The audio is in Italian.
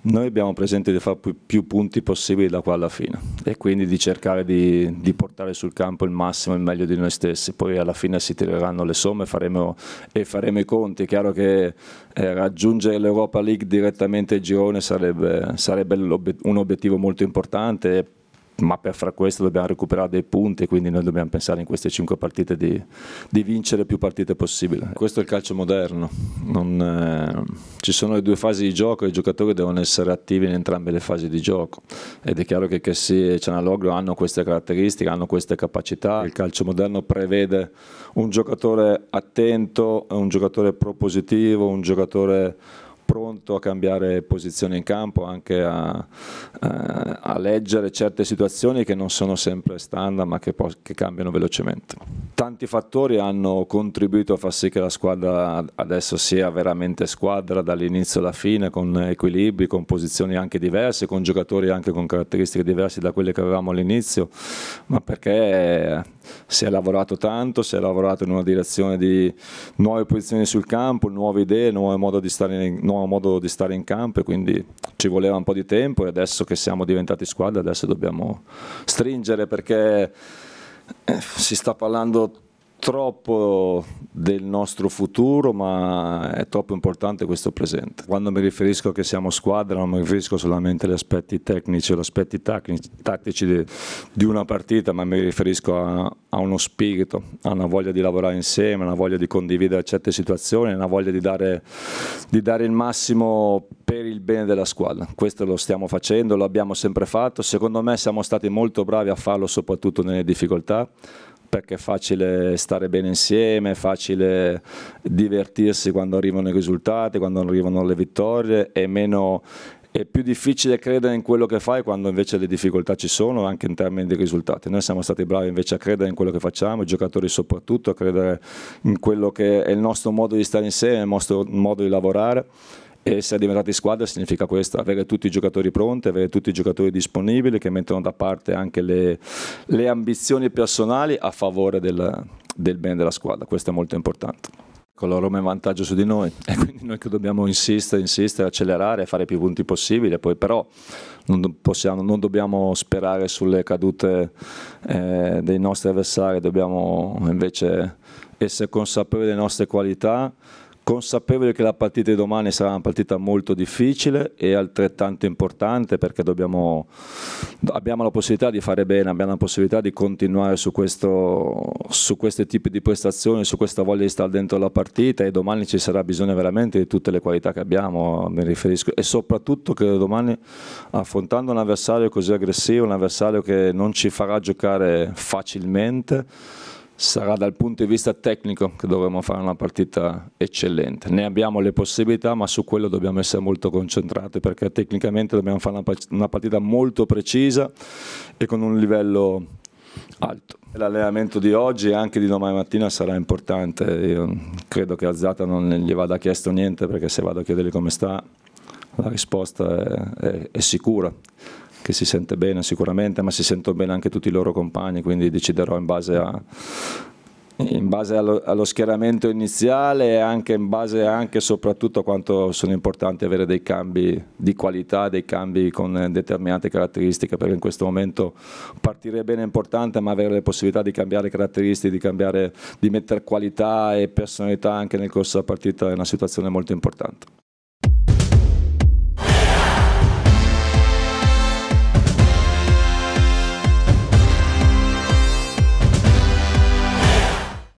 Noi abbiamo presente di fare più punti possibili da qua alla fine e quindi di cercare di, di, portare sul campo il massimo, e il meglio di noi stessi. Poi alla fine si tireranno le somme faremo, e faremo i conti. È chiaro che eh, raggiungere l'Europa League direttamente il girone sarebbe, sarebbe un obiettivo molto importante ma per far questo dobbiamo recuperare dei punti, quindi noi dobbiamo pensare in queste 5 partite di, di vincere più partite possibile. Questo è il calcio moderno, non, eh, ci sono le due fasi di gioco e i giocatori devono essere attivi in entrambe le fasi di gioco ed è chiaro che Kessi e Cianaloglu hanno queste caratteristiche, hanno queste capacità, il calcio moderno prevede un giocatore attento, un giocatore propositivo, un giocatore pronto a cambiare posizione in campo, anche a, eh, a leggere certe situazioni che non sono sempre standard ma che, che, cambiano velocemente. Tanti fattori hanno contribuito a far sì che la squadra adesso sia veramente squadra dall'inizio alla fine, con equilibri, con posizioni anche diverse, con giocatori anche con caratteristiche diverse da quelle che avevamo all'inizio, ma perché si è lavorato tanto, si è lavorato in una direzione di nuove posizioni sul campo, nuove idee, nuovo modo di stare in, nuovo modo di stare in campo e quindi ci voleva un po' di tempo e adesso che siamo diventati squadra adesso dobbiamo stringere perché eh, si sta parlando troppo del nostro futuro, ma è troppo importante questo presente. Quando mi riferisco che siamo squadra, non mi riferisco solamente agli aspetti tecnici o agli aspetti tattici di, una partita, ma mi riferisco a, a uno spirito, a una voglia di lavorare insieme, a una voglia di condividere certe situazioni, a una voglia di dare, di dare il massimo per il bene della squadra. Questo lo stiamo facendo, lo abbiamo sempre fatto. Secondo me siamo stati molto bravi a farlo, soprattutto nelle difficoltà perché è facile stare bene insieme, è facile divertirsi quando arrivano i risultati, quando arrivano le vittorie, è, meno, è più difficile credere in quello che fai quando invece le difficoltà ci sono anche in termini di risultati. Noi siamo stati bravi invece a credere in quello che facciamo, i giocatori soprattutto, a credere in quello che è il nostro modo di stare insieme, il nostro modo di lavorare e essere diventati squadra significa questo, avere tutti i giocatori pronti, avere tutti i giocatori disponibili che mettono da parte anche le, le ambizioni personali a favore del, del bene della squadra, questo è molto importante con la Roma in vantaggio su di noi e quindi noi che dobbiamo insistere, insistere, accelerare, fare più punti possibile, poi però non, possiamo, non dobbiamo sperare sulle cadute eh, dei nostri avversari, dobbiamo invece essere consapevoli delle nostre qualità, consapevoli che la partita di domani sarà una partita molto difficile e altrettanto importante perché dobbiamo, abbiamo la possibilità di fare bene, abbiamo la possibilità di continuare su, questo, su questi tipi di prestazioni, su questa voglia di stare dentro la partita e domani ci sarà bisogno veramente di tutte le qualità che abbiamo, mi riferisco, e soprattutto che domani affrontando un avversario così aggressivo, un avversario che non ci farà giocare facilmente, sarà dal punto di vista tecnico che dovremo fare una partita eccellente. Ne abbiamo le possibilità, ma su quello dobbiamo essere molto concentrati perché tecnicamente dobbiamo fare una partita molto precisa e con un livello alto. L'allenamento di oggi e anche di domani mattina sarà importante. Io credo che Azzata non gli vada chiesto niente perché se vado a chiedergli come sta la risposta è, è, è sicura che si sente bene sicuramente, ma si sentono bene anche tutti i loro compagni, quindi deciderò in base, a, in base allo, allo, schieramento iniziale e anche in base anche soprattutto a quanto sono importanti avere dei cambi di qualità, dei cambi con determinate caratteristiche, perché in questo momento partire bene è importante, ma avere le possibilità di cambiare caratteristiche, di, cambiare, di mettere qualità e personalità anche nel corso della partita è una situazione molto importante.